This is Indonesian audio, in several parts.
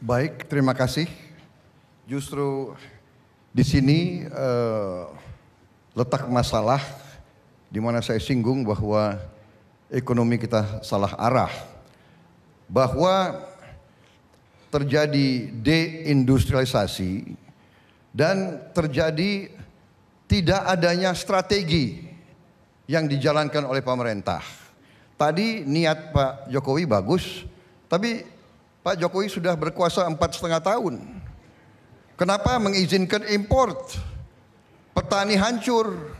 Baik, terima kasih. Justru di sini uh, letak masalah di mana saya singgung bahwa ekonomi kita salah arah. Bahwa terjadi deindustrialisasi dan terjadi tidak adanya strategi yang dijalankan oleh pemerintah. Tadi niat Pak Jokowi bagus, tapi Pak Jokowi sudah berkuasa empat setengah tahun. Kenapa mengizinkan import? Petani hancur.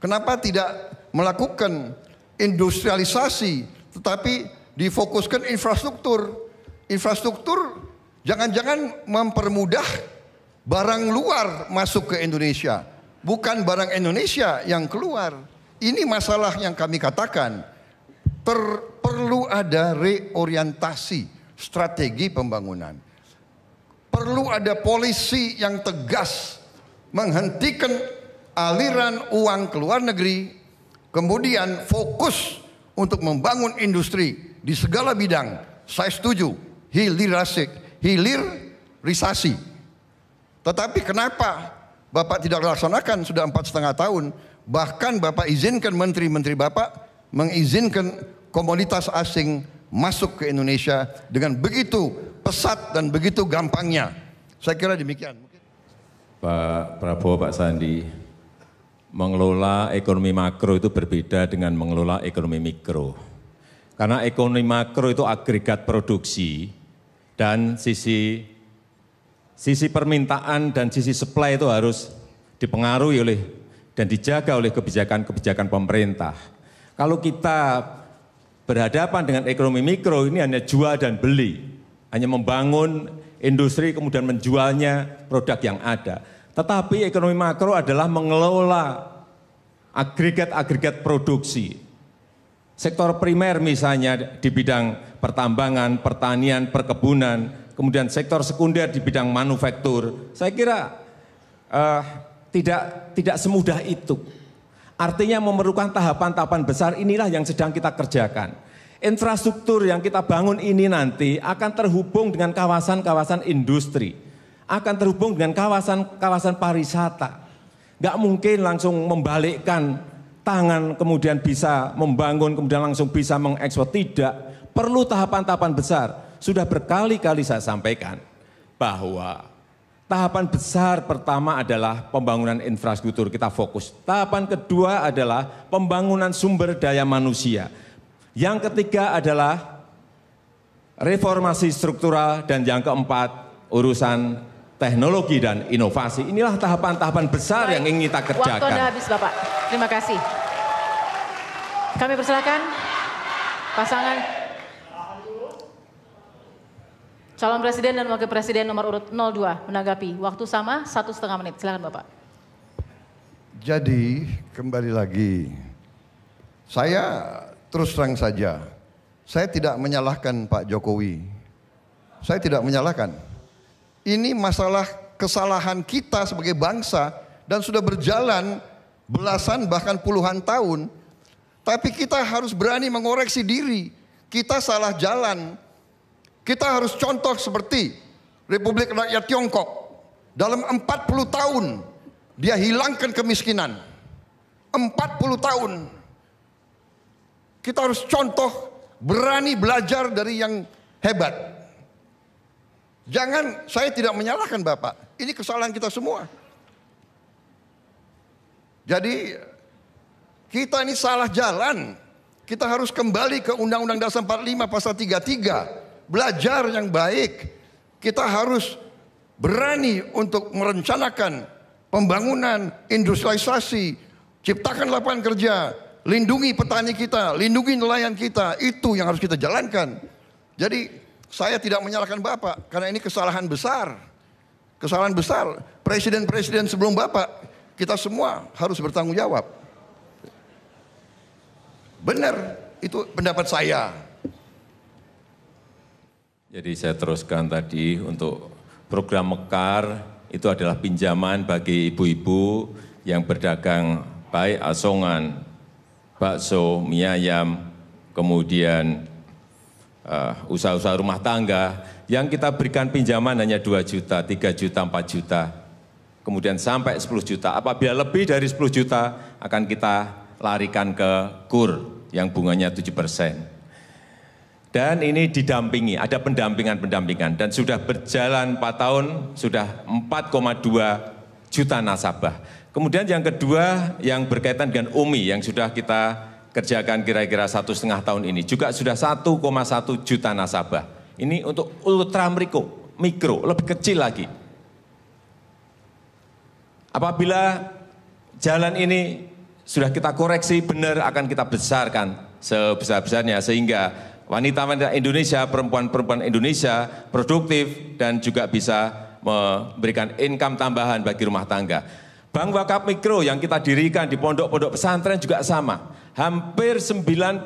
Kenapa tidak melakukan industrialisasi tetapi difokuskan infrastruktur? Infrastruktur jangan-jangan mempermudah barang luar masuk ke Indonesia, bukan barang Indonesia yang keluar. Ini masalah yang kami katakan per, perlu ada reorientasi strategi pembangunan. Perlu ada polisi yang tegas menghentikan aliran uang ke luar negeri, kemudian fokus untuk membangun industri di segala bidang. Saya setuju, hilirasi, hilirisasi. Tetapi kenapa Bapak tidak laksanakan sudah empat setengah tahun? Bahkan Bapak izinkan menteri-menteri Bapak mengizinkan komoditas asing masuk ke Indonesia dengan begitu pesat dan begitu gampangnya. Saya kira demikian. Pak Prabowo, Pak Sandi, mengelola ekonomi makro itu berbeda dengan mengelola ekonomi mikro. Karena ekonomi makro itu agregat produksi dan sisi sisi permintaan dan sisi supply itu harus dipengaruhi oleh dan dijaga oleh kebijakan-kebijakan pemerintah. Kalau kita berhadapan dengan ekonomi mikro ini hanya jual dan beli, hanya membangun industri kemudian menjualnya produk yang ada. Tetapi ekonomi makro adalah mengelola agregat-agregat produksi. Sektor primer misalnya di bidang pertambangan, pertanian, perkebunan, kemudian sektor sekunder di bidang manufaktur. Saya kira eh, tidak tidak semudah itu. Artinya memerlukan tahapan-tahapan besar inilah yang sedang kita kerjakan. Infrastruktur yang kita bangun ini nanti akan terhubung dengan kawasan-kawasan industri, akan terhubung dengan kawasan-kawasan pariwisata. Gak mungkin langsung membalikkan tangan kemudian bisa membangun kemudian langsung bisa mengekspor tidak. Perlu tahapan-tahapan besar. Sudah berkali-kali saya sampaikan bahwa Tahapan besar pertama adalah pembangunan infrastruktur, kita fokus. Tahapan kedua adalah pembangunan sumber daya manusia. Yang ketiga adalah reformasi struktural dan yang keempat urusan teknologi dan inovasi. Inilah tahapan-tahapan besar Baik. yang ingin kita kerjakan. Waktu Anda habis Bapak. Terima kasih. Kami persilakan pasangan Calon Presiden dan Wakil Presiden nomor urut 02 menanggapi. Waktu sama satu setengah menit. Silakan Bapak. Jadi kembali lagi, saya terus terang saja, saya tidak menyalahkan Pak Jokowi. Saya tidak menyalahkan. Ini masalah kesalahan kita sebagai bangsa dan sudah berjalan belasan bahkan puluhan tahun. Tapi kita harus berani mengoreksi diri. Kita salah jalan, kita harus contoh seperti Republik Rakyat Tiongkok. Dalam 40 tahun dia hilangkan kemiskinan. 40 tahun. Kita harus contoh berani belajar dari yang hebat. Jangan saya tidak menyalahkan Bapak. Ini kesalahan kita semua. Jadi kita ini salah jalan. Kita harus kembali ke Undang-Undang Dasar 45 pasal 33 belajar yang baik. Kita harus berani untuk merencanakan pembangunan, industrialisasi, ciptakan lapangan kerja, lindungi petani kita, lindungi nelayan kita. Itu yang harus kita jalankan. Jadi saya tidak menyalahkan Bapak karena ini kesalahan besar. Kesalahan besar presiden-presiden sebelum Bapak kita semua harus bertanggung jawab. Benar, itu pendapat saya. Jadi saya teruskan tadi untuk program Mekar itu adalah pinjaman bagi ibu-ibu yang berdagang baik asongan, bakso, mie ayam, kemudian eh, usaha-usaha rumah tangga yang kita berikan pinjaman hanya 2 juta, 3 juta, 4 juta, kemudian sampai 10 juta. Apabila lebih dari 10 juta akan kita larikan ke kur yang bunganya 7 persen. Dan ini didampingi, ada pendampingan-pendampingan. Dan sudah berjalan 4 tahun, sudah 4,2 juta nasabah. Kemudian yang kedua yang berkaitan dengan UMI yang sudah kita kerjakan kira-kira satu setengah tahun ini. Juga sudah 1,1 juta nasabah. Ini untuk ultra mikro, mikro lebih kecil lagi. Apabila jalan ini sudah kita koreksi benar akan kita besarkan sebesar-besarnya sehingga wanita-wanita Indonesia, perempuan-perempuan Indonesia produktif dan juga bisa memberikan income tambahan bagi rumah tangga. Bank wakaf mikro yang kita dirikan di pondok-pondok pesantren juga sama. Hampir 90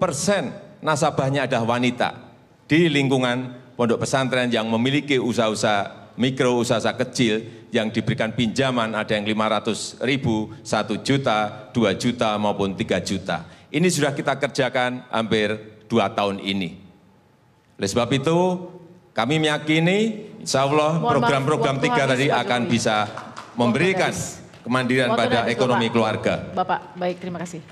persen nasabahnya adalah wanita di lingkungan pondok pesantren yang memiliki usaha-usaha mikro, usaha usaha kecil yang diberikan pinjaman ada yang 500 ribu, 1 juta, 2 juta maupun 3 juta. Ini sudah kita kerjakan hampir dua tahun ini. Oleh sebab itu, kami meyakini insya Allah program-program tiga tadi akan bisa memberikan kemandirian pada ekonomi keluarga. Bapak, baik terima kasih.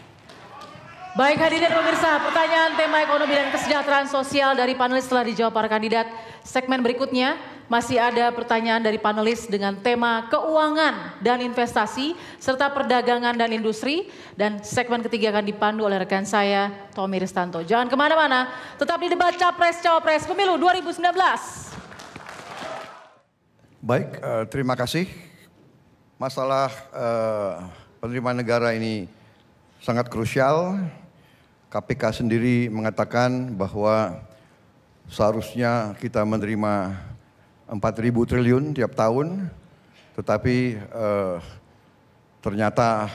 Baik hadirin pemirsa, pertanyaan tema ekonomi dan kesejahteraan sosial dari panelis telah dijawab para kandidat. Segmen berikutnya masih ada pertanyaan dari panelis dengan tema keuangan dan investasi serta perdagangan dan industri. Dan segmen ketiga akan dipandu oleh rekan saya Tommy Ristanto. Jangan kemana-mana, tetap di debat Capres-Cawapres Pemilu 2019. Baik, eh, terima kasih. Masalah eh, penerimaan negara ini sangat krusial KPK sendiri mengatakan bahwa seharusnya kita menerima 4.000 triliun tiap tahun, tetapi eh, ternyata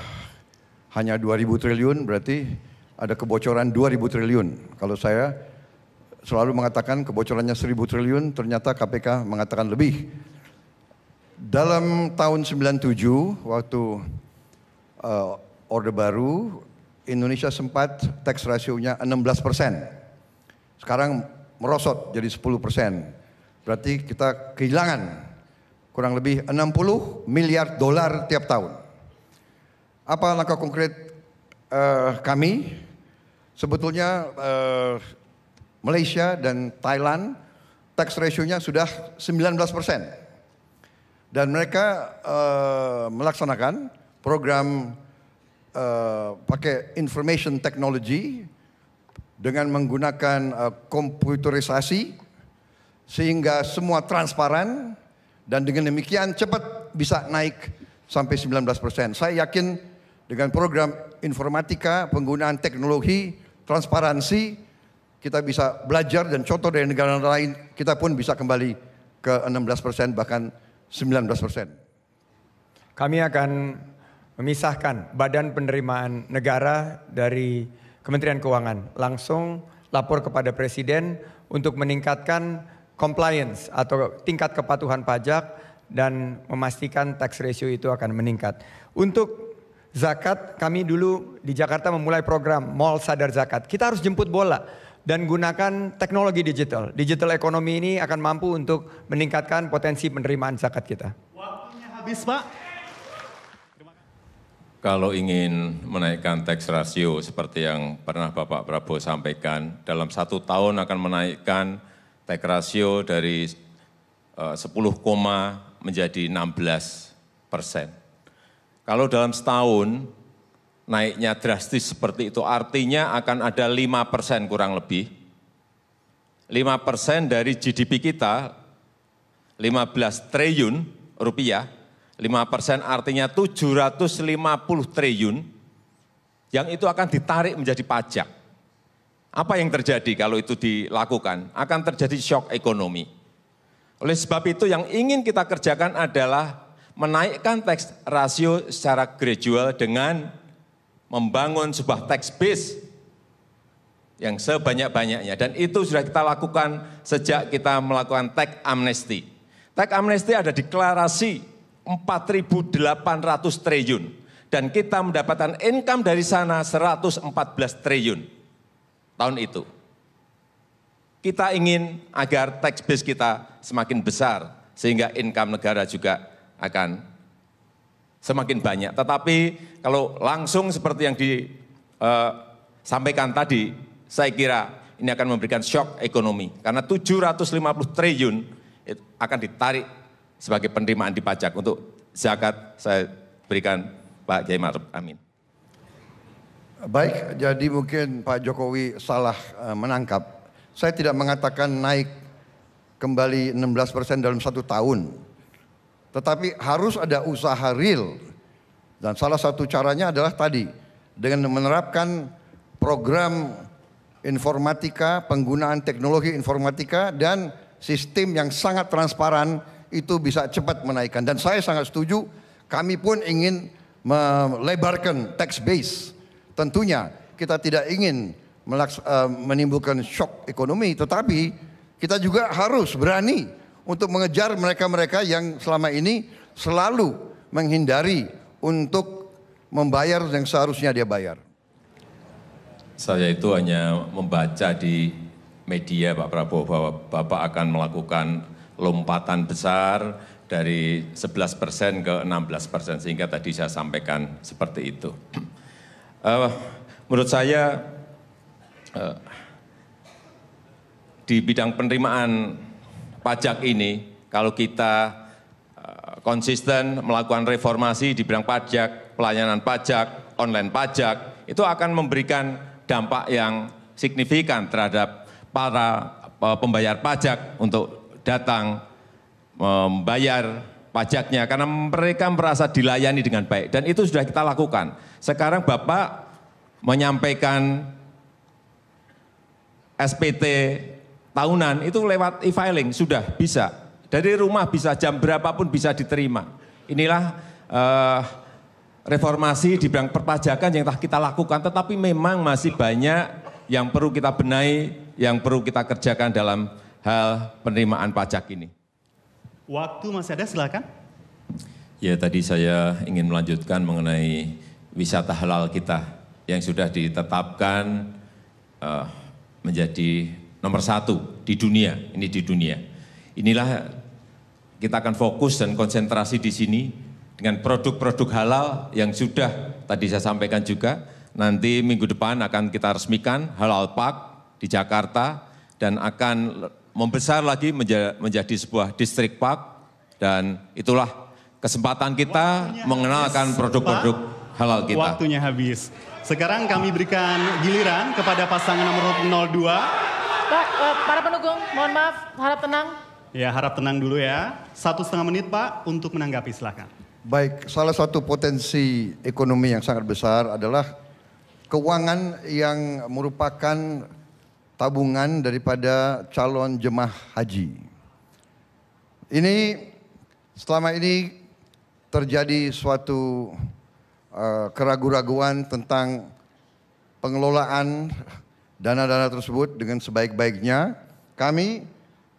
hanya 2.000 triliun berarti ada kebocoran 2.000 triliun. Kalau saya selalu mengatakan kebocorannya 1.000 triliun, ternyata KPK mengatakan lebih. Dalam tahun 97 waktu uh, Orde Baru Indonesia sempat tax ratio-nya rasionya 16 persen. Sekarang merosot jadi 10 persen. Berarti kita kehilangan kurang lebih 60 miliar dolar tiap tahun. Apa langkah konkret uh, kami? Sebetulnya uh, Malaysia dan Thailand tax ratio-nya sudah 19 persen. Dan mereka uh, melaksanakan program Eh, pakai information technology dengan menggunakan uh, komputerisasi sehingga semua transparan dan dengan demikian cepat bisa naik sampai 19%. Saya yakin dengan program informatika, penggunaan teknologi, transparansi, kita bisa belajar dan contoh dari negara lain, kita pun bisa kembali ke 16% bahkan 19%. Kami akan memisahkan badan penerimaan negara dari Kementerian Keuangan. Langsung lapor kepada Presiden untuk meningkatkan compliance atau tingkat kepatuhan pajak dan memastikan tax ratio itu akan meningkat. Untuk zakat, kami dulu di Jakarta memulai program Mall Sadar Zakat. Kita harus jemput bola dan gunakan teknologi digital. Digital ekonomi ini akan mampu untuk meningkatkan potensi penerimaan zakat kita. Waktunya habis, Pak kalau ingin menaikkan tax ratio seperti yang pernah Bapak Prabowo sampaikan, dalam satu tahun akan menaikkan tax ratio dari 10, eh, menjadi 16 persen. Kalau dalam setahun naiknya drastis seperti itu, artinya akan ada 5 persen kurang lebih. 5 persen dari GDP kita, 15 triliun rupiah, 5 persen artinya 750 triliun yang itu akan ditarik menjadi pajak. Apa yang terjadi kalau itu dilakukan? Akan terjadi shock ekonomi. Oleh sebab itu yang ingin kita kerjakan adalah menaikkan tax rasio secara gradual dengan membangun sebuah tax base yang sebanyak-banyaknya. Dan itu sudah kita lakukan sejak kita melakukan tax amnesty. Tax amnesty ada deklarasi 4.800 triliun. Dan kita mendapatkan income dari sana 114 triliun tahun itu. Kita ingin agar tax base kita semakin besar, sehingga income negara juga akan semakin banyak. Tetapi kalau langsung seperti yang disampaikan eh, tadi, saya kira ini akan memberikan shock ekonomi. Karena 750 triliun akan ditarik sebagai penerimaan di pajak. Untuk zakat saya berikan Pak Kiai Maruf. Amin. Baik, jadi mungkin Pak Jokowi salah eh, menangkap. Saya tidak mengatakan naik kembali 16 persen dalam satu tahun. Tetapi harus ada usaha real. Dan salah satu caranya adalah tadi, dengan menerapkan program informatika, penggunaan teknologi informatika, dan sistem yang sangat transparan itu bisa cepat menaikkan. Dan saya sangat setuju, kami pun ingin melebarkan tax base. Tentunya kita tidak ingin eh, menimbulkan shock ekonomi, tetapi kita juga harus berani untuk mengejar mereka-mereka yang selama ini selalu menghindari untuk membayar yang seharusnya dia bayar. Saya itu hanya membaca di media Pak Prabowo bahwa Bapak akan melakukan lompatan besar dari 11 persen ke 16 persen, sehingga tadi saya sampaikan seperti itu. Uh, menurut saya uh, di bidang penerimaan pajak ini, kalau kita eh, konsisten melakukan reformasi di bidang pajak, pelayanan pajak, online pajak, itu akan memberikan dampak yang signifikan terhadap para pembayar pajak untuk datang membayar pajaknya karena mereka merasa dilayani dengan baik dan itu sudah kita lakukan. Sekarang Bapak menyampaikan SPT tahunan itu lewat e-filing sudah bisa. Dari rumah bisa jam berapapun bisa diterima. Inilah eh, reformasi di bidang perpajakan yang telah kita lakukan tetapi memang masih banyak yang perlu kita benahi, yang perlu kita kerjakan dalam hal penerimaan pajak ini. Waktu masih ada, silakan. Ya, tadi saya ingin melanjutkan mengenai wisata halal kita yang sudah ditetapkan uh, menjadi nomor satu di dunia. Ini di dunia. Inilah kita akan fokus dan konsentrasi di sini dengan produk-produk halal yang sudah tadi saya sampaikan juga. Nanti minggu depan akan kita resmikan Halal Park di Jakarta dan akan membesar lagi menjadi, sebuah distrik park dan itulah kesempatan kita waktunya mengenalkan produk-produk halal kita. Waktunya habis. Sekarang kami berikan giliran kepada pasangan nomor 02. Pak, eh, para pendukung, mohon maaf, harap tenang. Ya, harap tenang dulu ya. Satu setengah menit Pak untuk menanggapi silakan. Baik, salah satu potensi ekonomi yang sangat besar adalah keuangan yang merupakan tabungan daripada calon jemaah haji. Ini selama ini terjadi suatu uh, keraguan-raguan tentang pengelolaan dana-dana tersebut dengan sebaik-baiknya. Kami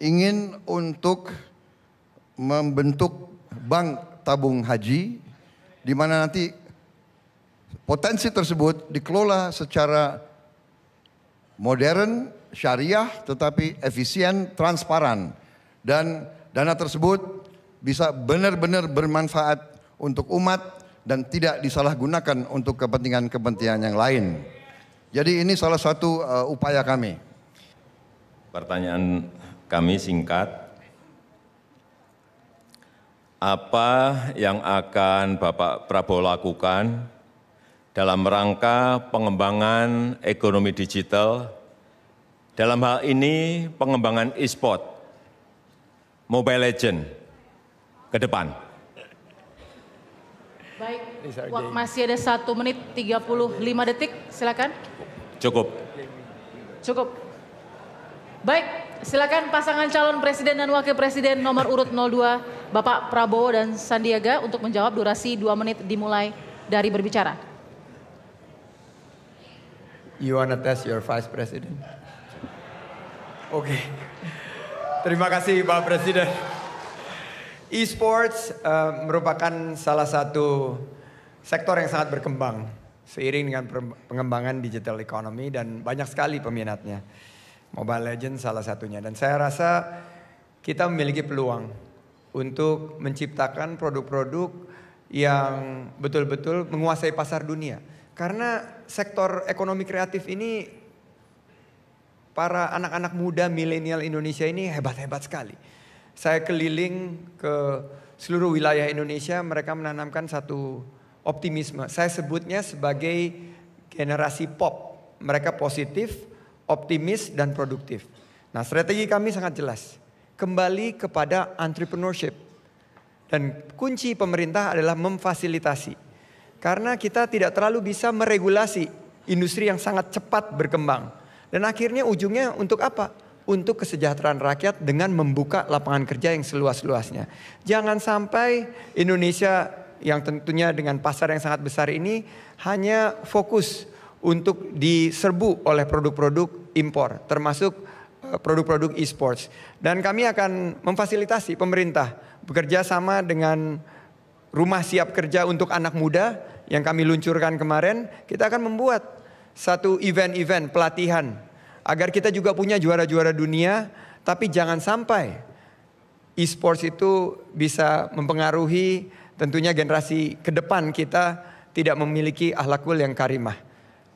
ingin untuk membentuk bank tabung haji di mana nanti potensi tersebut dikelola secara modern, syariah, tetapi efisien, transparan. Dan dana tersebut bisa benar-benar bermanfaat untuk umat dan tidak disalahgunakan untuk kepentingan-kepentingan yang lain. Jadi ini salah satu uh, upaya kami. Pertanyaan kami singkat. Apa yang akan Bapak Prabowo lakukan dalam rangka pengembangan ekonomi digital. Dalam hal ini pengembangan e-sport, Mobile Legend ke depan. Baik, masih ada satu menit 35 detik, silakan. Cukup. Cukup. Baik, silakan pasangan calon presiden dan wakil presiden nomor urut 02, Bapak Prabowo dan Sandiaga untuk menjawab durasi 2 menit dimulai dari berbicara. You wanna test your vice president? Oke. Okay. Terima kasih Pak Presiden. E-sports uh, merupakan salah satu sektor yang sangat berkembang seiring dengan pengembangan digital economy dan banyak sekali peminatnya. Mobile Legends salah satunya dan saya rasa kita memiliki peluang untuk menciptakan produk-produk yang betul-betul menguasai pasar dunia karena sektor ekonomi kreatif ini para anak-anak muda milenial Indonesia ini hebat-hebat sekali. Saya keliling ke seluruh wilayah Indonesia, mereka menanamkan satu optimisme. Saya sebutnya sebagai generasi pop. Mereka positif, optimis, dan produktif. Nah, strategi kami sangat jelas. Kembali kepada entrepreneurship. Dan kunci pemerintah adalah memfasilitasi karena kita tidak terlalu bisa meregulasi industri yang sangat cepat berkembang. Dan akhirnya ujungnya untuk apa? Untuk kesejahteraan rakyat dengan membuka lapangan kerja yang seluas-luasnya. Jangan sampai Indonesia yang tentunya dengan pasar yang sangat besar ini hanya fokus untuk diserbu oleh produk-produk impor, termasuk eh, produk-produk e-sports. Dan kami akan memfasilitasi pemerintah bekerja sama dengan rumah siap kerja untuk anak muda yang kami luncurkan kemarin, kita akan membuat satu event-event pelatihan agar kita juga punya juara-juara dunia, tapi jangan sampai e-sports itu bisa mempengaruhi tentunya generasi ke depan kita tidak memiliki ahlakul yang karimah.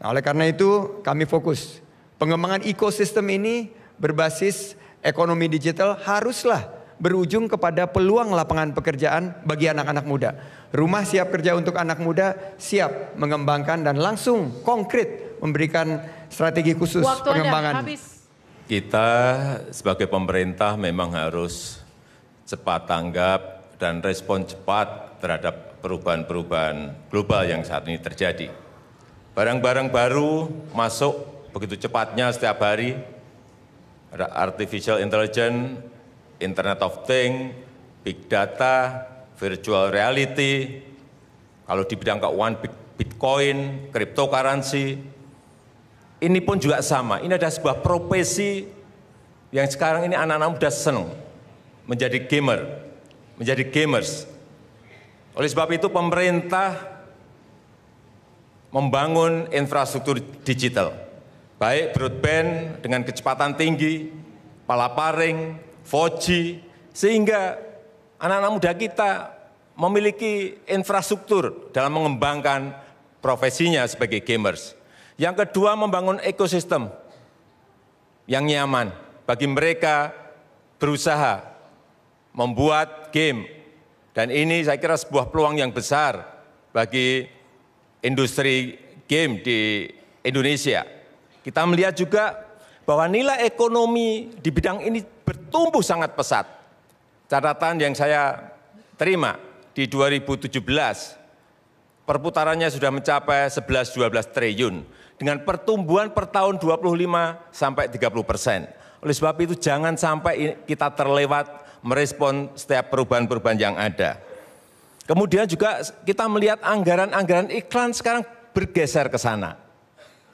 Nah, oleh karena itu kami fokus pengembangan ekosistem ini berbasis ekonomi digital haruslah berujung kepada peluang lapangan pekerjaan bagi anak-anak muda. Rumah siap kerja untuk anak muda siap mengembangkan dan langsung konkret memberikan strategi khusus Waktu pengembangan. habis. Kita sebagai pemerintah memang harus cepat tanggap dan respon cepat terhadap perubahan-perubahan global yang saat ini terjadi. Barang-barang baru masuk begitu cepatnya setiap hari, artificial intelligence, Internet of Things, Big Data, Virtual Reality, kalau di bidang keuangan Bitcoin, cryptocurrency, ini pun juga sama. Ini ada sebuah profesi yang sekarang ini anak-anak muda senang menjadi gamer, menjadi gamers. Oleh sebab itu pemerintah membangun infrastruktur digital, baik broadband dengan kecepatan tinggi, palaparing, 4G, sehingga anak-anak muda kita memiliki infrastruktur dalam mengembangkan profesinya sebagai gamers. Yang kedua, membangun ekosistem yang nyaman bagi mereka berusaha membuat game. Dan ini saya kira sebuah peluang yang besar bagi industri game di Indonesia. Kita melihat juga bahwa nilai ekonomi di bidang ini bertumbuh sangat pesat. Catatan yang saya terima di 2017 perputarannya sudah mencapai 11-12 triliun dengan pertumbuhan per tahun 25 sampai 30 persen. Oleh sebab itu jangan sampai kita terlewat merespon setiap perubahan-perubahan yang ada. Kemudian juga kita melihat anggaran-anggaran iklan sekarang bergeser ke sana.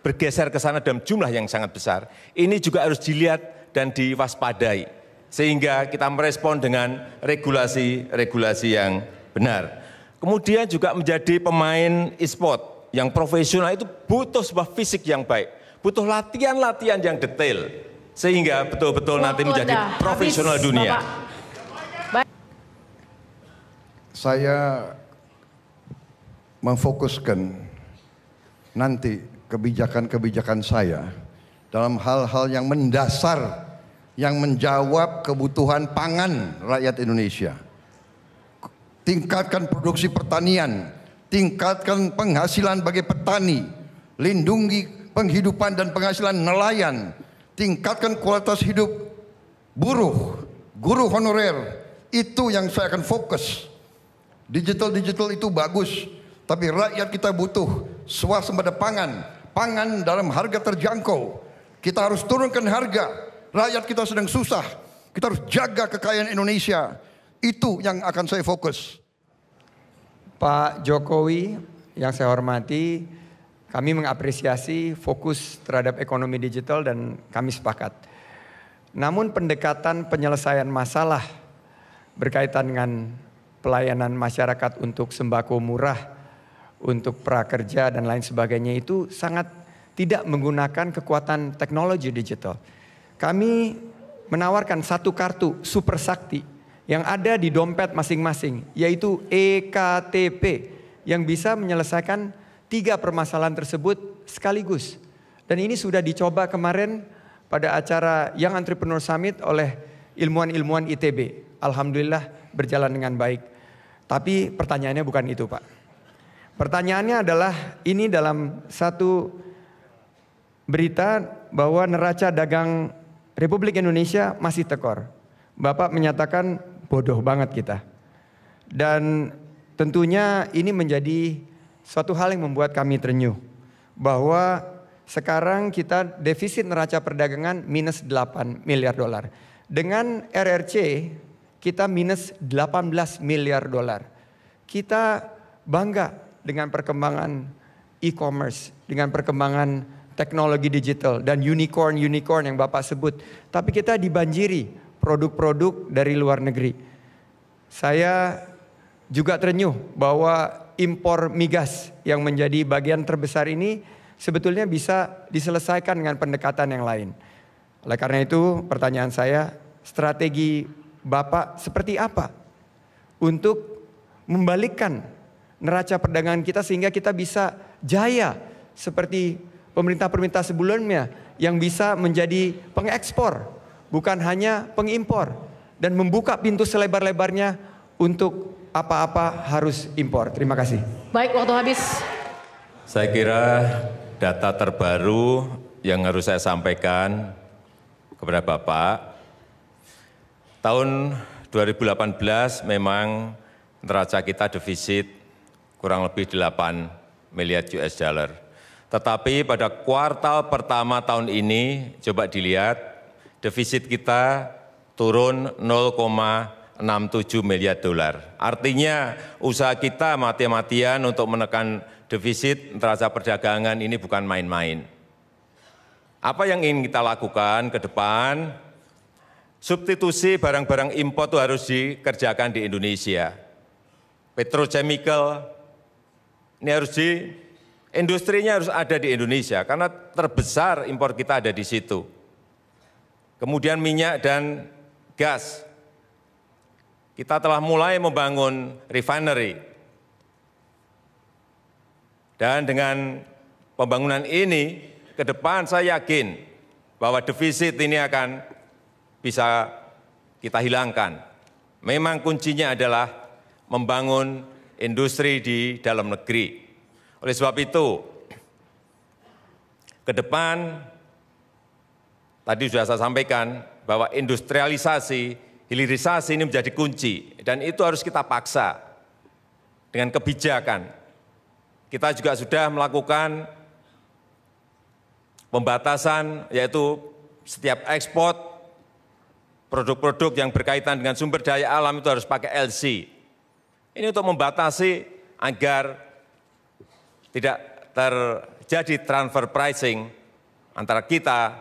Bergeser ke sana dalam jumlah yang sangat besar. Ini juga harus dilihat dan diwaspadai. Sehingga kita merespon dengan regulasi-regulasi yang benar. Kemudian juga menjadi pemain e-sport yang profesional itu butuh sebuah fisik yang baik. Butuh latihan-latihan yang detail. Sehingga betul-betul nanti menjadi profesional dunia. Saya memfokuskan nanti kebijakan-kebijakan saya dalam hal-hal yang mendasar yang menjawab kebutuhan pangan rakyat Indonesia. Tingkatkan produksi pertanian, tingkatkan penghasilan bagi petani, lindungi penghidupan dan penghasilan nelayan, tingkatkan kualitas hidup buruh, guru honorer. Itu yang saya akan fokus. Digital-digital itu bagus, tapi rakyat kita butuh swasembada pangan, pangan dalam harga terjangkau kita harus turunkan harga. Rakyat kita sedang susah. Kita harus jaga kekayaan Indonesia. Itu yang akan saya fokus. Pak Jokowi yang saya hormati, kami mengapresiasi fokus terhadap ekonomi digital dan kami sepakat. Namun pendekatan penyelesaian masalah berkaitan dengan pelayanan masyarakat untuk sembako murah, untuk prakerja dan lain sebagainya itu sangat tidak menggunakan kekuatan teknologi digital. Kami menawarkan satu kartu super sakti yang ada di dompet masing-masing, yaitu EKTP yang bisa menyelesaikan tiga permasalahan tersebut sekaligus. Dan ini sudah dicoba kemarin pada acara Young Entrepreneur Summit oleh ilmuwan-ilmuwan ITB. Alhamdulillah berjalan dengan baik. Tapi pertanyaannya bukan itu Pak. Pertanyaannya adalah ini dalam satu berita bahwa neraca dagang Republik Indonesia masih tekor. Bapak menyatakan bodoh banget kita. Dan tentunya ini menjadi suatu hal yang membuat kami terenyuh. Bahwa sekarang kita defisit neraca perdagangan minus 8 miliar dolar. Dengan RRC kita minus 18 miliar dolar. Kita bangga dengan perkembangan e-commerce, dengan perkembangan teknologi digital dan unicorn-unicorn yang Bapak sebut. Tapi kita dibanjiri produk-produk dari luar negeri. Saya juga terenyuh bahwa impor migas yang menjadi bagian terbesar ini sebetulnya bisa diselesaikan dengan pendekatan yang lain. Oleh karena itu pertanyaan saya, strategi Bapak seperti apa untuk membalikkan neraca perdagangan kita sehingga kita bisa jaya seperti pemerintah-pemerintah sebelumnya yang bisa menjadi pengekspor, bukan hanya pengimpor dan membuka pintu selebar-lebarnya untuk apa-apa harus impor. Terima kasih. Baik, waktu habis. Saya kira data terbaru yang harus saya sampaikan kepada Bapak. Tahun 2018 memang neraca kita defisit kurang lebih 8 miliar US dollar. Tetapi pada kuartal pertama tahun ini, coba dilihat, defisit kita turun 0,67 miliar dolar. Artinya usaha kita mati-matian untuk menekan defisit neraca perdagangan ini bukan main-main. Apa yang ingin kita lakukan ke depan? Substitusi barang-barang impor itu harus dikerjakan di Indonesia. Petrochemical ini harus di Industrinya harus ada di Indonesia karena terbesar impor kita ada di situ. Kemudian minyak dan gas. Kita telah mulai membangun refinery. Dan dengan pembangunan ini ke depan saya yakin bahwa defisit ini akan bisa kita hilangkan. Memang kuncinya adalah membangun industri di dalam negeri. Oleh sebab itu, ke depan tadi sudah saya sampaikan bahwa industrialisasi, hilirisasi ini menjadi kunci dan itu harus kita paksa dengan kebijakan. Kita juga sudah melakukan pembatasan yaitu setiap ekspor produk-produk yang berkaitan dengan sumber daya alam itu harus pakai LC. Ini untuk membatasi agar tidak terjadi transfer pricing antara kita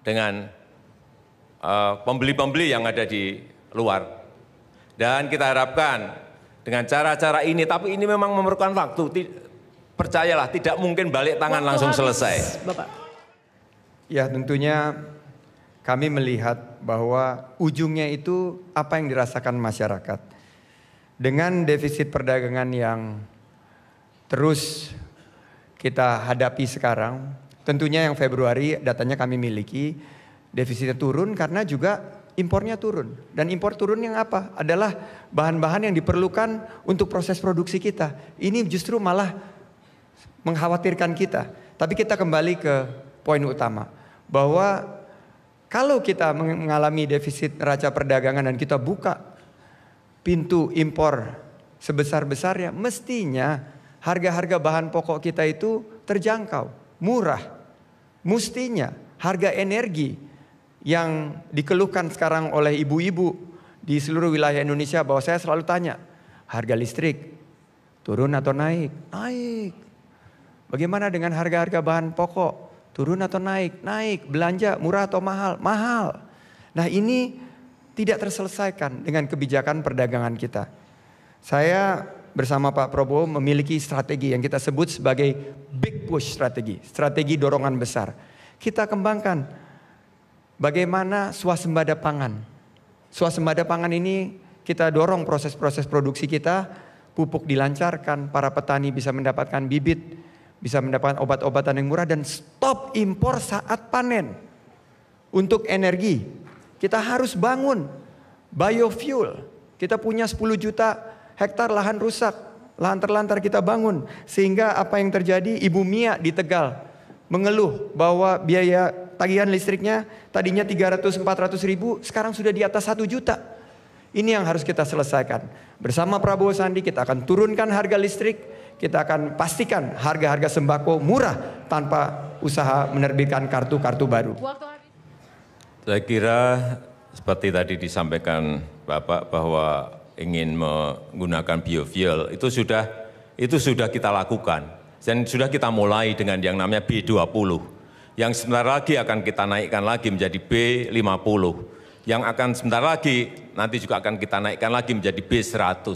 dengan eh, pembeli-pembeli yang ada di luar. Dan kita harapkan dengan cara-cara ini, tapi ini memang memerlukan waktu. Percayalah, tidak mungkin balik tangan waktu langsung habis, selesai. Bapak. Ya tentunya kami melihat bahwa ujungnya itu apa yang dirasakan masyarakat. Dengan defisit perdagangan yang terus kita hadapi sekarang. Tentunya yang Februari datanya kami miliki defisitnya turun karena juga impornya turun. Dan impor turun yang apa? Adalah bahan-bahan yang diperlukan untuk proses produksi kita. Ini justru malah mengkhawatirkan kita. Tapi kita kembali ke poin utama bahwa kalau kita mengalami defisit neraca perdagangan dan kita buka pintu impor sebesar-besarnya mestinya harga-harga bahan pokok kita itu terjangkau, murah. Mustinya harga energi yang dikeluhkan sekarang oleh ibu-ibu di seluruh wilayah Indonesia bahwa saya selalu tanya, harga listrik turun atau naik? Naik. Bagaimana dengan harga-harga bahan pokok? Turun atau naik? Naik. Belanja murah atau mahal? Mahal. Nah ini tidak terselesaikan dengan kebijakan perdagangan kita. Saya bersama Pak Prabowo memiliki strategi yang kita sebut sebagai big push strategi, strategi dorongan besar. Kita kembangkan bagaimana swasembada pangan. Swasembada pangan ini kita dorong proses-proses produksi kita, pupuk dilancarkan, para petani bisa mendapatkan bibit, bisa mendapatkan obat-obatan yang murah dan stop impor saat panen. Untuk energi, kita harus bangun biofuel. Kita punya 10 juta hektar lahan rusak, lahan terlantar kita bangun sehingga apa yang terjadi Ibu Mia di Tegal mengeluh bahwa biaya tagihan listriknya tadinya 300 400 ribu sekarang sudah di atas 1 juta. Ini yang harus kita selesaikan. Bersama Prabowo Sandi kita akan turunkan harga listrik, kita akan pastikan harga-harga sembako murah tanpa usaha menerbitkan kartu-kartu baru. Saya kira seperti tadi disampaikan Bapak bahwa ingin menggunakan biofuel itu sudah itu sudah kita lakukan dan sudah kita mulai dengan yang namanya B20 yang sebentar lagi akan kita naikkan lagi menjadi B50 yang akan sebentar lagi nanti juga akan kita naikkan lagi menjadi B100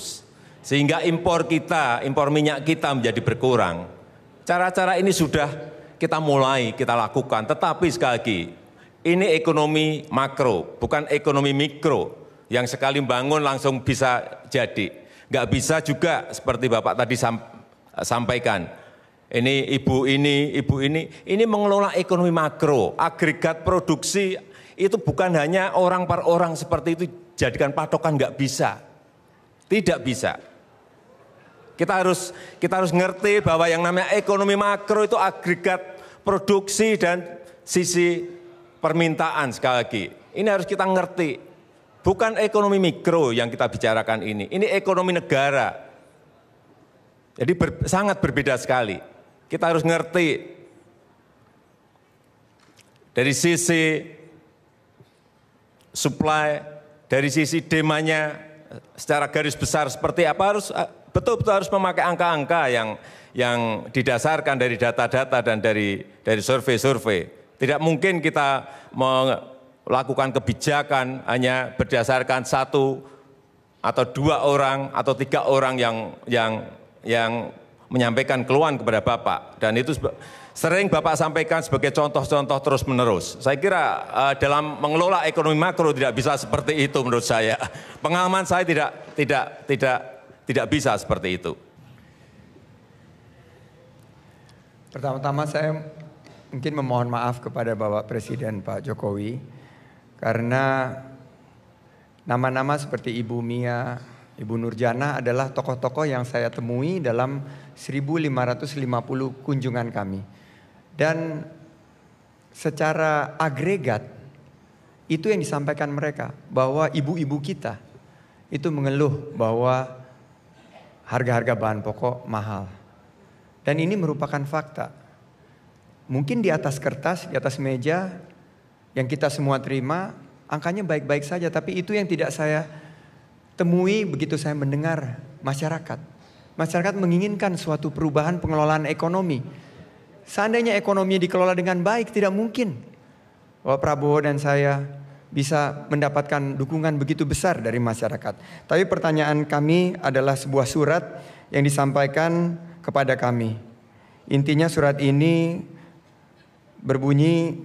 sehingga impor kita impor minyak kita menjadi berkurang cara-cara ini sudah kita mulai kita lakukan tetapi sekali lagi ini ekonomi makro bukan ekonomi mikro yang sekali bangun langsung bisa jadi. Enggak bisa juga seperti Bapak tadi eh, sampaikan. Ini ibu ini, ibu ini, ini mengelola ekonomi makro, agregat produksi itu bukan hanya orang per orang seperti itu jadikan patokan enggak bisa. Tidak bisa. Kita harus kita harus ngerti bahwa yang namanya ekonomi makro itu agregat produksi dan sisi permintaan sekali lagi. Ini harus kita ngerti. Bukan ekonomi mikro yang kita bicarakan ini, ini ekonomi negara. Jadi ber, sangat berbeda sekali. Kita harus ngerti dari sisi supply, dari sisi demanya secara garis besar seperti apa harus betul-betul eh, harus memakai angka-angka yang yang didasarkan dari data-data dan dari dari survei-survei. Tidak mungkin kita lakukan kebijakan hanya berdasarkan satu atau dua orang atau tiga orang yang yang yang menyampaikan keluhan kepada Bapak dan itu sering Bapak sampaikan sebagai contoh-contoh terus-menerus. Saya kira uh, dalam mengelola ekonomi makro tidak bisa seperti itu menurut saya. Pengalaman saya tidak tidak tidak tidak bisa seperti itu. Pertama-tama saya mungkin memohon maaf kepada Bapak Presiden Pak Jokowi karena nama-nama seperti Ibu Mia, Ibu Nurjana adalah tokoh-tokoh yang saya temui dalam 1550 kunjungan kami. Dan secara agregat itu yang disampaikan mereka bahwa ibu-ibu kita itu mengeluh bahwa harga-harga bahan pokok mahal. Dan ini merupakan fakta. Mungkin di atas kertas, di atas meja yang kita semua terima, angkanya baik-baik saja, tapi itu yang tidak saya temui begitu saya mendengar masyarakat. Masyarakat menginginkan suatu perubahan pengelolaan ekonomi. Seandainya ekonomi dikelola dengan baik, tidak mungkin bahwa Prabowo dan saya bisa mendapatkan dukungan begitu besar dari masyarakat. Tapi pertanyaan kami adalah sebuah surat yang disampaikan kepada kami. Intinya surat ini berbunyi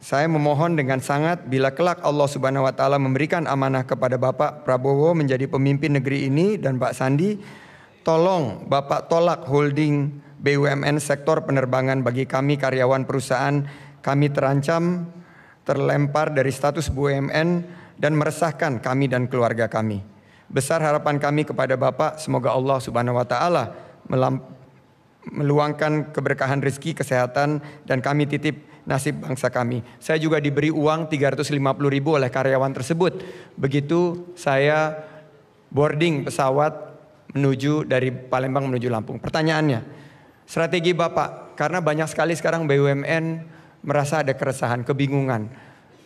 saya memohon dengan sangat bila kelak Allah Subhanahu wa taala memberikan amanah kepada Bapak Prabowo menjadi pemimpin negeri ini dan Pak Sandi, tolong Bapak tolak holding BUMN sektor penerbangan bagi kami karyawan perusahaan kami terancam terlempar dari status BUMN dan meresahkan kami dan keluarga kami. Besar harapan kami kepada Bapak, semoga Allah Subhanahu wa taala meluangkan keberkahan rezeki, kesehatan dan kami titip nasib bangsa kami. Saya juga diberi uang 350 ribu oleh karyawan tersebut. Begitu saya boarding pesawat menuju dari Palembang menuju Lampung. Pertanyaannya, strategi Bapak, karena banyak sekali sekarang BUMN merasa ada keresahan, kebingungan.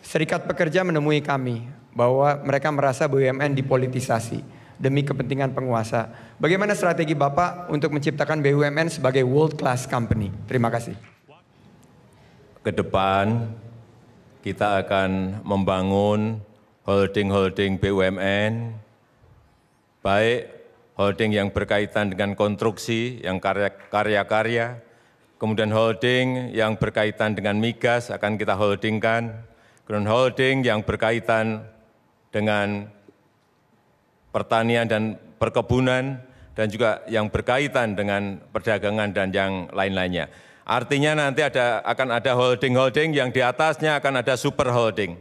Serikat pekerja menemui kami bahwa mereka merasa BUMN dipolitisasi demi kepentingan penguasa. Bagaimana strategi Bapak untuk menciptakan BUMN sebagai world class company? Terima kasih ke depan kita akan membangun holding-holding BUMN, baik holding yang berkaitan dengan konstruksi, yang karya-karya, kemudian holding yang berkaitan dengan migas akan kita holdingkan, kemudian holding yang berkaitan dengan pertanian dan perkebunan, dan juga yang berkaitan dengan perdagangan dan yang lain-lainnya. Artinya nanti ada akan ada holding-holding yang di atasnya akan ada super holding.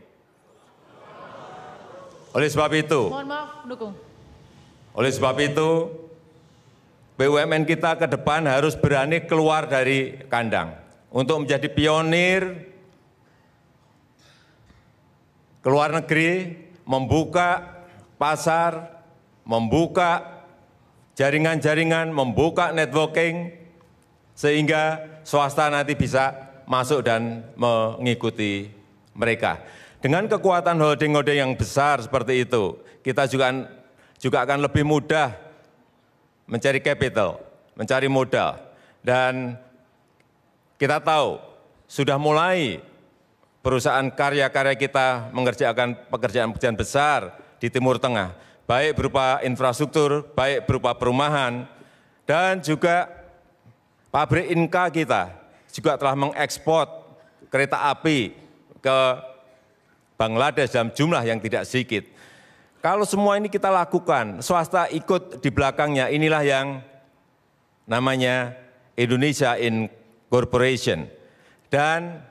Oleh sebab itu, mohon maaf, dukung. Oleh sebab itu, BUMN kita ke depan harus berani keluar dari kandang untuk menjadi pionir ke luar negeri, membuka pasar, membuka jaringan-jaringan, membuka networking, sehingga swasta nanti bisa masuk dan mengikuti mereka. Dengan kekuatan holding-holding yang besar seperti itu, kita juga juga akan lebih mudah mencari capital, mencari modal. Dan kita tahu sudah mulai perusahaan karya-karya kita mengerjakan pekerjaan-pekerjaan besar di Timur Tengah, baik berupa infrastruktur, baik berupa perumahan, dan juga Pabrik Inka kita juga telah mengekspor kereta api ke Bangladesh dalam jumlah yang tidak sedikit. Kalau semua ini kita lakukan, swasta ikut di belakangnya, inilah yang namanya Indonesia Incorporation. Dan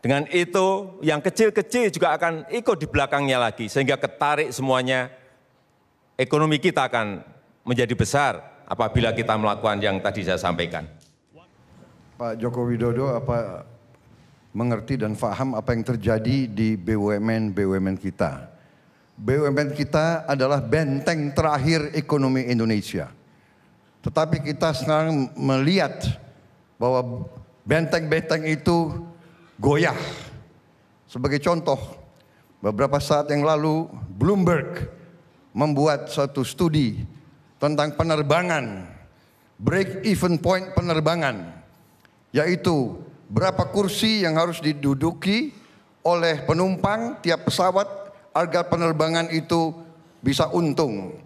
dengan itu yang kecil-kecil juga akan ikut di belakangnya lagi sehingga ketarik semuanya ekonomi kita akan menjadi besar apabila kita melakukan yang tadi saya sampaikan. Pak Joko Widodo apa mengerti dan faham apa yang terjadi di BUMN BUMN kita. BUMN kita adalah benteng terakhir ekonomi Indonesia. Tetapi kita sekarang melihat bahwa benteng-benteng itu goyah. Sebagai contoh, beberapa saat yang lalu Bloomberg membuat suatu studi tentang penerbangan, break even point penerbangan, yaitu berapa kursi yang harus diduduki oleh penumpang tiap pesawat agar penerbangan itu bisa untung.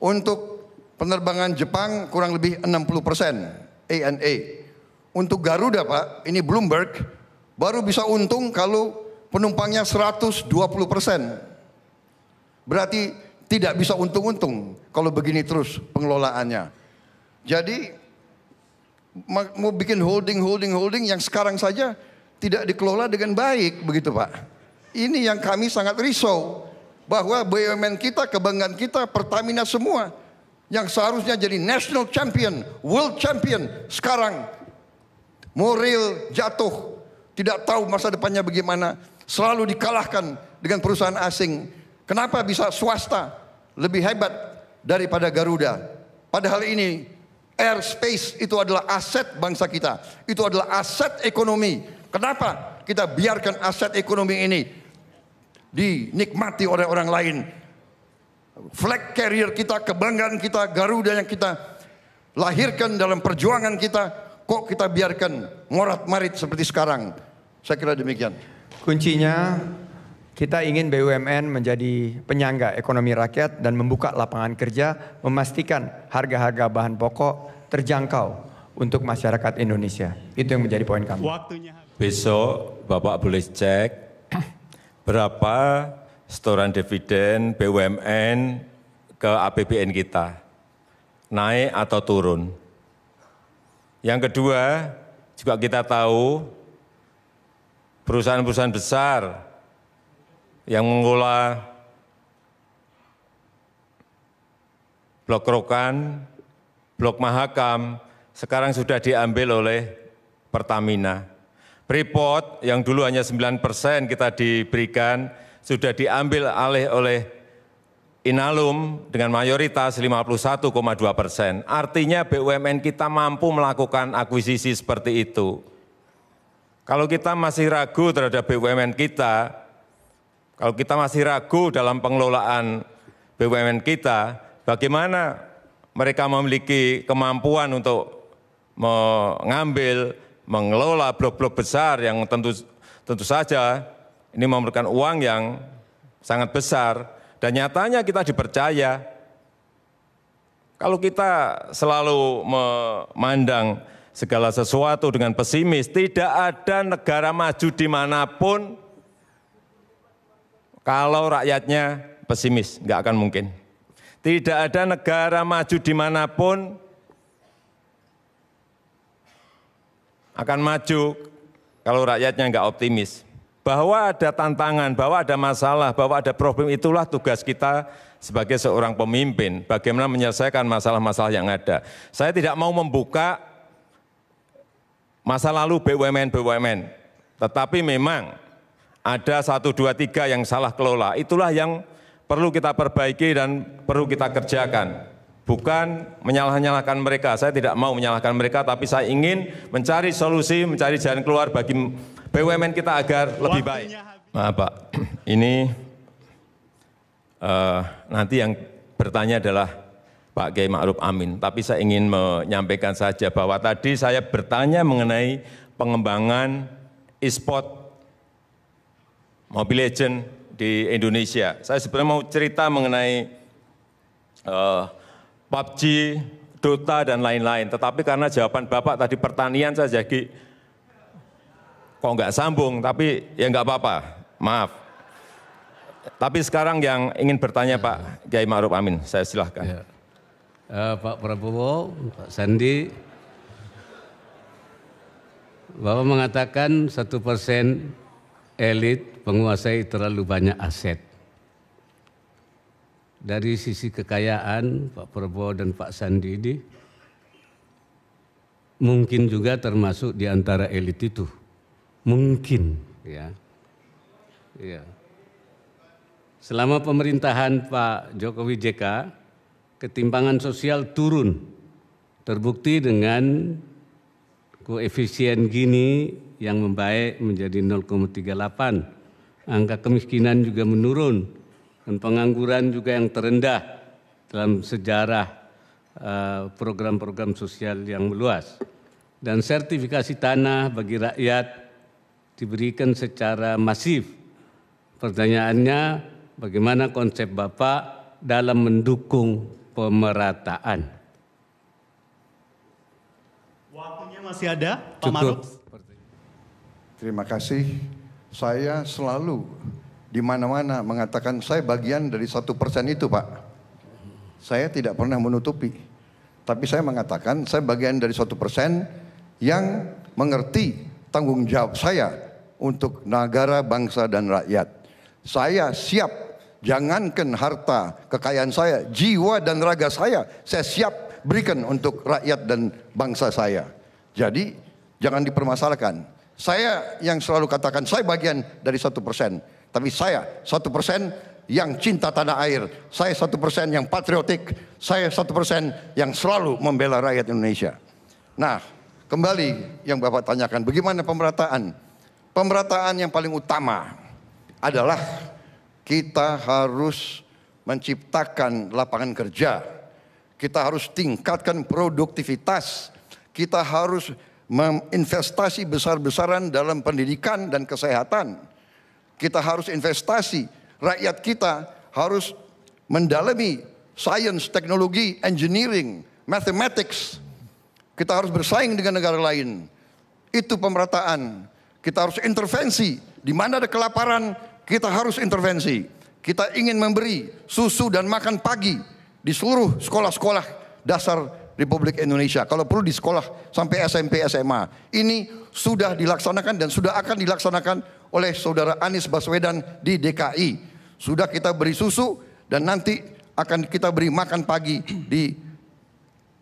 Untuk penerbangan Jepang kurang lebih 60 persen ANA. Untuk Garuda Pak, ini Bloomberg, baru bisa untung kalau penumpangnya 120 persen. Berarti tidak bisa untung-untung kalau begini terus pengelolaannya. Jadi mau bikin holding, holding, holding yang sekarang saja tidak dikelola dengan baik begitu Pak. Ini yang kami sangat risau bahwa BUMN kita, kebanggaan kita, Pertamina semua yang seharusnya jadi national champion, world champion sekarang moral jatuh, tidak tahu masa depannya bagaimana, selalu dikalahkan dengan perusahaan asing Kenapa bisa swasta lebih hebat daripada Garuda? Padahal ini airspace itu adalah aset bangsa kita. Itu adalah aset ekonomi. Kenapa kita biarkan aset ekonomi ini dinikmati oleh orang lain? Flag carrier kita, kebanggaan kita, Garuda yang kita lahirkan dalam perjuangan kita, kok kita biarkan morat marit seperti sekarang? Saya kira demikian. Kuncinya kita ingin BUMN menjadi penyangga ekonomi rakyat dan membuka lapangan kerja, memastikan harga-harga bahan pokok terjangkau untuk masyarakat Indonesia. Itu yang menjadi poin kami. Waktunya. Besok Bapak boleh cek berapa setoran dividen BUMN ke APBN kita. Naik atau turun. Yang kedua, juga kita tahu perusahaan-perusahaan besar yang mengelola Blok Rokan, Blok Mahakam, sekarang sudah diambil oleh Pertamina. Freeport yang dulu hanya 9 persen kita diberikan, sudah diambil alih oleh Inalum dengan mayoritas 51,2 persen. Artinya BUMN kita mampu melakukan akuisisi seperti itu. Kalau kita masih ragu terhadap BUMN kita, kalau kita masih ragu dalam pengelolaan BUMN kita, bagaimana mereka memiliki kemampuan untuk mengambil, mengelola blok-blok besar yang tentu tentu saja ini memerlukan uang yang sangat besar dan nyatanya kita dipercaya. Kalau kita selalu memandang segala sesuatu dengan pesimis, tidak ada negara maju dimanapun kalau rakyatnya pesimis, nggak akan mungkin. Tidak ada negara maju dimanapun akan maju kalau rakyatnya nggak optimis. Bahwa ada tantangan, bahwa ada masalah, bahwa ada problem, itulah tugas kita sebagai seorang pemimpin. Bagaimana menyelesaikan masalah-masalah yang ada. Saya tidak mau membuka masa lalu BUMN-BUMN. Tetapi memang ada satu, dua, tiga yang salah kelola. Itulah yang perlu kita perbaiki dan perlu kita kerjakan. Bukan menyalah-nyalahkan mereka, saya tidak mau menyalahkan mereka, tapi saya ingin mencari solusi, mencari jalan keluar bagi BUMN kita agar lebih baik. Maaf Pak, ini uh, nanti yang bertanya adalah Pak Kiai Ma'ruf Amin, tapi saya ingin menyampaikan saja bahwa tadi saya bertanya mengenai pengembangan e-sport mobil legend di Indonesia. Saya sebenarnya mau cerita mengenai uh, eh, PUBG, Dota, dan lain-lain. Tetapi karena jawaban Bapak tadi pertanian, saya jadi kok nggak sambung, tapi ya nggak apa-apa, maaf. Tapi sekarang yang ingin bertanya Pak Kiai Ma'ruf Amin, saya silahkan. Ya. Uh, Pak Prabowo, Pak Sandi, Bapak mengatakan satu persen elit menguasai terlalu banyak aset. Dari sisi kekayaan, Pak Prabowo dan Pak Sandi ini mungkin juga termasuk di antara elit itu. Mungkin, ya. ya. Selama pemerintahan Pak Jokowi JK, ketimpangan sosial turun. Terbukti dengan koefisien gini yang membaik menjadi 0,38 angka kemiskinan juga menurun, dan pengangguran juga yang terendah dalam sejarah eh, program-program sosial yang meluas. Dan sertifikasi tanah bagi rakyat diberikan secara masif. Pertanyaannya, bagaimana konsep Bapak dalam mendukung pemerataan? Waktunya masih ada, Pak Maruf. Terima kasih saya selalu di mana-mana mengatakan saya bagian dari satu persen itu pak. Saya tidak pernah menutupi, tapi saya mengatakan saya bagian dari satu persen yang mengerti tanggung jawab saya untuk negara, bangsa dan rakyat. Saya siap, jangankan harta, kekayaan saya, jiwa dan raga saya, saya siap berikan untuk rakyat dan bangsa saya. Jadi jangan dipermasalahkan. Saya yang selalu katakan saya bagian dari satu persen. Tapi saya satu persen yang cinta tanah air. Saya satu persen yang patriotik. Saya satu persen yang selalu membela rakyat Indonesia. Nah, kembali yang Bapak tanyakan, bagaimana pemerataan? Pemerataan yang paling utama adalah kita harus menciptakan lapangan kerja. Kita harus tingkatkan produktivitas. Kita harus investasi besar-besaran dalam pendidikan dan kesehatan. Kita harus investasi, rakyat kita harus mendalami sains, teknologi, engineering, mathematics. Kita harus bersaing dengan negara lain. Itu pemerataan. Kita harus intervensi. Di mana ada kelaparan, kita harus intervensi. Kita ingin memberi susu dan makan pagi di seluruh sekolah-sekolah dasar Republik Indonesia. Kalau perlu di sekolah sampai SMP SMA. Ini sudah dilaksanakan dan sudah akan dilaksanakan oleh saudara Anies Baswedan di DKI. Sudah kita beri susu dan nanti akan kita beri makan pagi di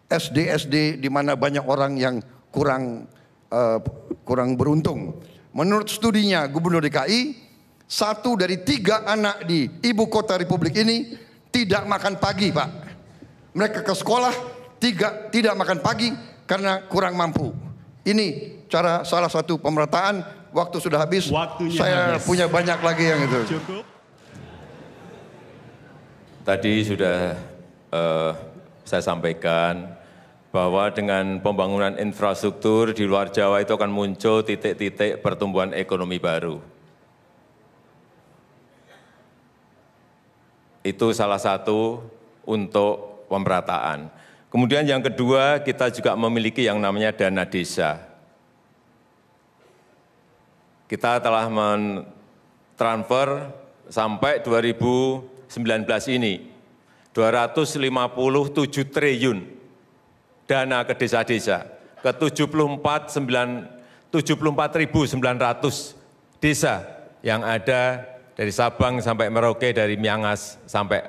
SD-SD di mana banyak orang yang kurang uh, kurang beruntung. Menurut studinya Gubernur DKI, satu dari tiga anak di ibu kota Republik ini tidak makan pagi, Pak. Mereka ke sekolah tiga, tidak makan pagi karena kurang mampu. Ini cara salah satu pemerataan. Waktu sudah habis. Waktunya saya habis. punya banyak lagi yang itu. Cukup. Tadi sudah uh, saya sampaikan bahwa dengan pembangunan infrastruktur di luar Jawa itu akan muncul titik-titik pertumbuhan ekonomi baru. Itu salah satu untuk pemerataan. Kemudian yang kedua, kita juga memiliki yang namanya dana desa. Kita telah mentransfer sampai 2019 ini 257 triliun dana ke desa-desa ke 74 74.900 desa yang ada dari Sabang sampai Merauke, dari Miangas sampai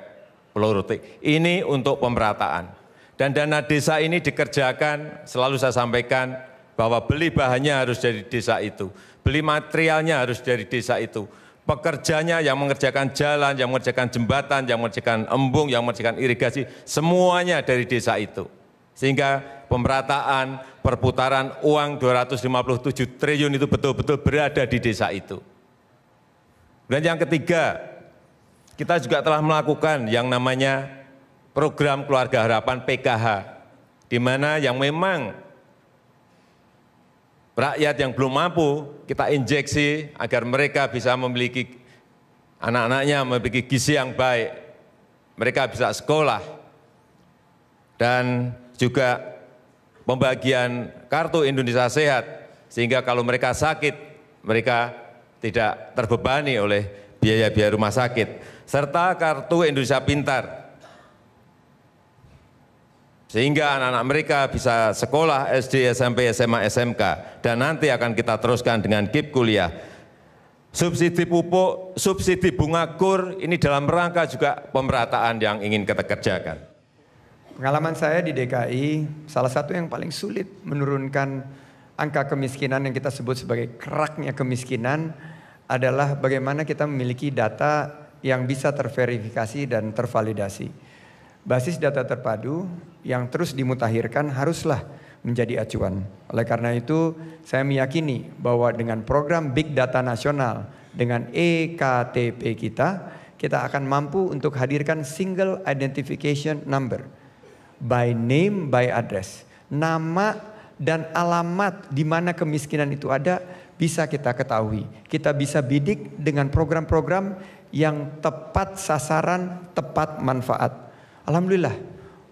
Rute. Ini untuk pemerataan. Dan dana desa ini dikerjakan, selalu saya sampaikan, bahwa beli bahannya harus dari desa itu, beli materialnya harus dari desa itu, pekerjanya yang mengerjakan jalan, yang mengerjakan jembatan, yang mengerjakan embung, yang mengerjakan irigasi, semuanya dari desa itu. Sehingga pemerataan perputaran uang 257 triliun itu betul-betul berada di desa itu. Dan yang ketiga, kita juga telah melakukan yang namanya program Keluarga Harapan PKH, di mana yang memang rakyat yang belum mampu kita injeksi agar mereka bisa memiliki anak-anaknya memiliki gizi yang baik, mereka bisa sekolah, dan juga pembagian kartu Indonesia Sehat, sehingga kalau mereka sakit, mereka tidak terbebani oleh biaya-biaya rumah sakit, serta kartu Indonesia Pintar, sehingga anak-anak mereka bisa sekolah SD, SMP, SMA, SMK. Dan nanti akan kita teruskan dengan KIP kuliah. Subsidi pupuk, subsidi bunga kur, ini dalam rangka juga pemerataan yang ingin kita kerjakan. Pengalaman saya di DKI, salah satu yang paling sulit menurunkan angka kemiskinan yang kita sebut sebagai keraknya kemiskinan adalah bagaimana kita memiliki data yang bisa terverifikasi dan tervalidasi. Basis data terpadu yang terus dimutahirkan haruslah menjadi acuan. Oleh karena itu, saya meyakini bahwa dengan program Big Data Nasional, dengan EKTP kita, kita akan mampu untuk hadirkan Single Identification Number by name, by address. Nama dan alamat di mana kemiskinan itu ada bisa kita ketahui. Kita bisa bidik dengan program-program yang tepat sasaran, tepat manfaat. Alhamdulillah,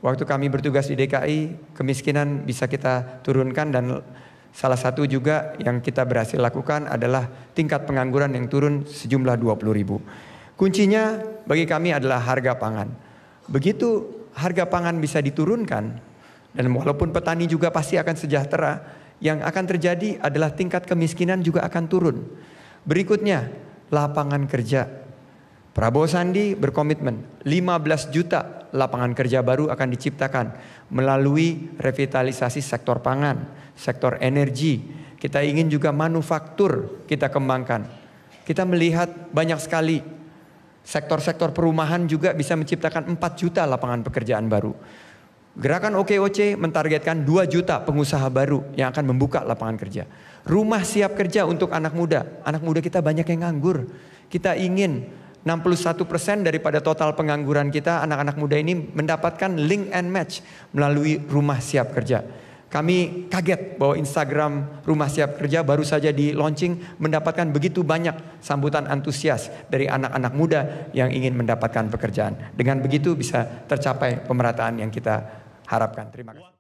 waktu kami bertugas di DKI, kemiskinan bisa kita turunkan dan salah satu juga yang kita berhasil lakukan adalah tingkat pengangguran yang turun sejumlah 20 ribu. Kuncinya bagi kami adalah harga pangan. Begitu harga pangan bisa diturunkan dan walaupun petani juga pasti akan sejahtera, yang akan terjadi adalah tingkat kemiskinan juga akan turun. Berikutnya, lapangan kerja Prabowo Sandi berkomitmen 15 juta lapangan kerja baru akan diciptakan melalui revitalisasi sektor pangan, sektor energi. Kita ingin juga manufaktur kita kembangkan. Kita melihat banyak sekali sektor-sektor perumahan juga bisa menciptakan 4 juta lapangan pekerjaan baru. Gerakan OKOC mentargetkan 2 juta pengusaha baru yang akan membuka lapangan kerja. Rumah siap kerja untuk anak muda. Anak muda kita banyak yang nganggur. Kita ingin 61% daripada total pengangguran kita anak-anak muda ini mendapatkan link and match melalui rumah siap kerja. Kami kaget bahwa Instagram Rumah Siap Kerja baru saja di launching mendapatkan begitu banyak sambutan antusias dari anak-anak muda yang ingin mendapatkan pekerjaan. Dengan begitu bisa tercapai pemerataan yang kita harapkan. Terima kasih.